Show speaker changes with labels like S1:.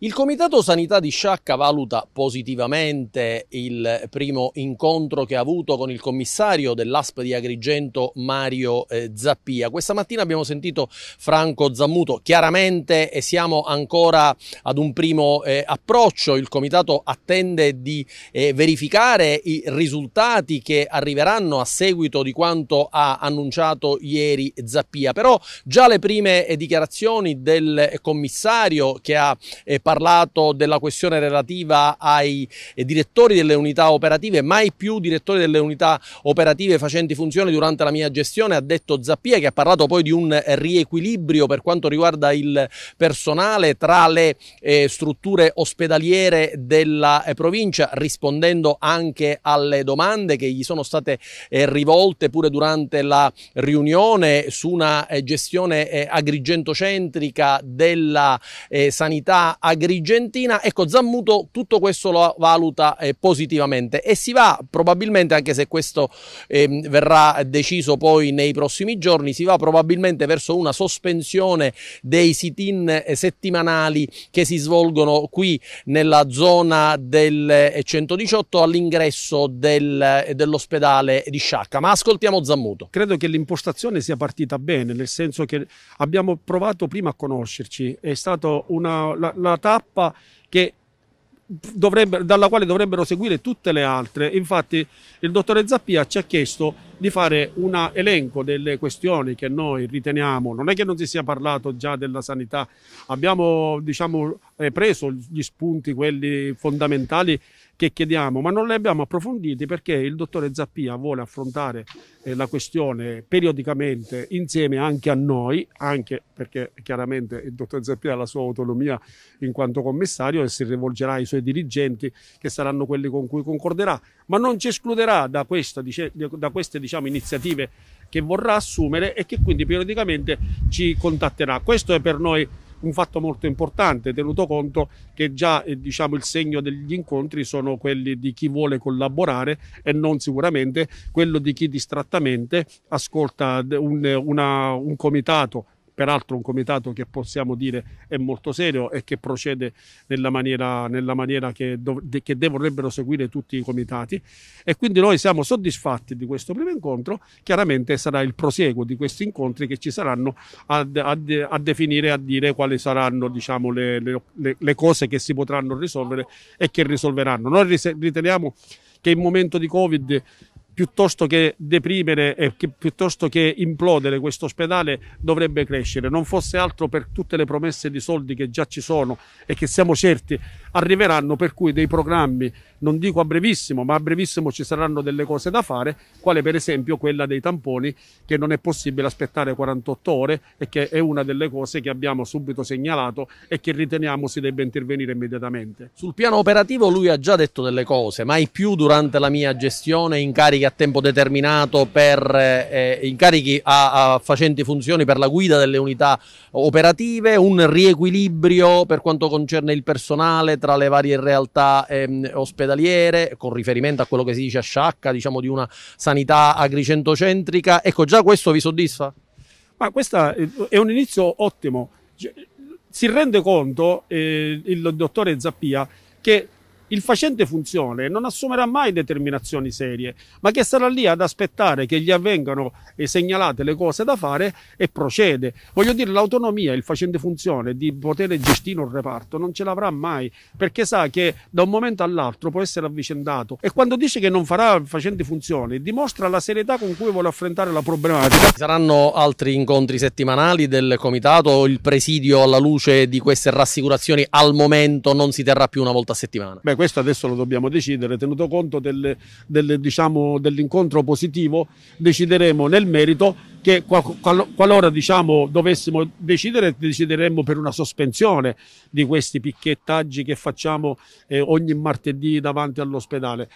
S1: Il Comitato Sanità di Sciacca valuta positivamente il primo incontro che ha avuto con il commissario dell'ASP di Agrigento Mario eh, Zappia. Questa mattina abbiamo sentito Franco Zammuto, chiaramente eh, siamo ancora ad un primo eh, approccio, il Comitato attende di verificare i risultati che arriveranno a seguito di quanto ha annunciato ieri Zappia, però già le prime dichiarazioni del commissario che ha eh, parlato della questione relativa ai direttori delle unità operative, mai più direttori delle unità operative facenti funzione durante la mia gestione, ha detto Zappia che ha parlato poi di un riequilibrio per quanto riguarda il personale tra le eh, strutture ospedaliere della eh, provincia, rispondendo anche alle domande che gli sono state eh, rivolte pure durante la riunione su una eh, gestione eh, agrigento centrica della eh, sanità agricole Agrigentina. Ecco, Zammuto tutto questo lo valuta eh, positivamente e si va probabilmente, anche se questo eh, verrà deciso poi nei prossimi giorni, si va probabilmente verso una sospensione dei sit-in eh, settimanali che si svolgono qui nella zona del 118 eh, all'ingresso del, eh, dell'ospedale di Sciacca. Ma ascoltiamo Zammuto. Credo che l'impostazione sia partita bene, nel senso che abbiamo
S2: provato prima a conoscerci, è stata una, la, la tappa che dalla quale dovrebbero seguire tutte le altre. Infatti il dottore Zappia ci ha chiesto di fare un elenco delle questioni che noi riteniamo, non è che non si sia parlato già della sanità, abbiamo diciamo, eh, preso gli spunti, quelli fondamentali che chiediamo, ma non li abbiamo approfonditi perché il dottore Zappia vuole affrontare eh, la questione periodicamente insieme anche a noi, anche perché chiaramente il dottor Zappia ha la sua autonomia in quanto commissario e si rivolgerà ai suoi dirigenti che saranno quelli con cui concorderà ma non ci escluderà da, questa, da queste diciamo, iniziative che vorrà assumere e che quindi periodicamente ci contatterà. Questo è per noi un fatto molto importante, tenuto conto che già eh, diciamo, il segno degli incontri sono quelli di chi vuole collaborare e non sicuramente quello di chi distrattamente ascolta un, una, un comitato peraltro un comitato che possiamo dire è molto serio e che procede nella maniera, nella maniera che, dov- che dovrebbero seguire tutti i comitati e quindi noi siamo soddisfatti di questo primo incontro, chiaramente sarà il prosieguo di questi incontri che ci saranno a, a, a definire, a dire quali saranno diciamo, le, le, le, cose che si potranno risolvere e che risolveranno. Noi riteniamo che in momento di Covid piuttosto che deprimere e che, piuttosto che implodere questo ospedale dovrebbe crescere, non fosse altro per tutte le promesse di soldi che già ci sono e che siamo certi arriveranno per cui dei programmi, non dico a brevissimo, ma a brevissimo ci saranno delle cose da fare, quale per esempio quella dei tamponi che non è possibile aspettare 48 ore e che è una delle cose che abbiamo subito segnalato e che riteniamo si debba intervenire immediatamente. Sul
S1: piano operativo lui ha già detto delle cose, mai più durante la mia gestione incarichi a tempo determinato per eh, eh incarichi a, a facenti funzioni per la guida delle unità operative, un riequilibrio per quanto concerne il personale tra le varie realtà ehm, ospedaliere, con riferimento a quello che si dice a Sciacca, diciamo di una sanità agricentocentrica. Ecco, già questo vi soddisfa? Ma questo eh, è un
S2: inizio ottimo. Si rende conto eh, il dottore Zappia che il facente funzione non assumerà mai determinazioni serie, ma che sarà lì ad aspettare che gli avvengano eh, segnalate le cose da fare e procede. Voglio dire, l'autonomia, il facente funzione di poter gestire un reparto non ce l'avrà mai, perché sa che da un momento all'altro può essere avvicendato e quando dice che non farà facente funzione dimostra la serietà con cui vuole affrontare la problematica.
S1: Saranno altri incontri settimanali del comitato, o il presidio alla luce di queste rassicurazioni al momento non si terrà più una volta a settimana?
S2: Beh, questo adesso lo dobbiamo decidere, tenuto conto del, del, diciamo, dell'incontro positivo, decideremo nel merito che qualora diciamo, dovessimo decidere, decideremmo per una sospensione di questi picchettaggi che facciamo eh, ogni martedì davanti all'ospedale.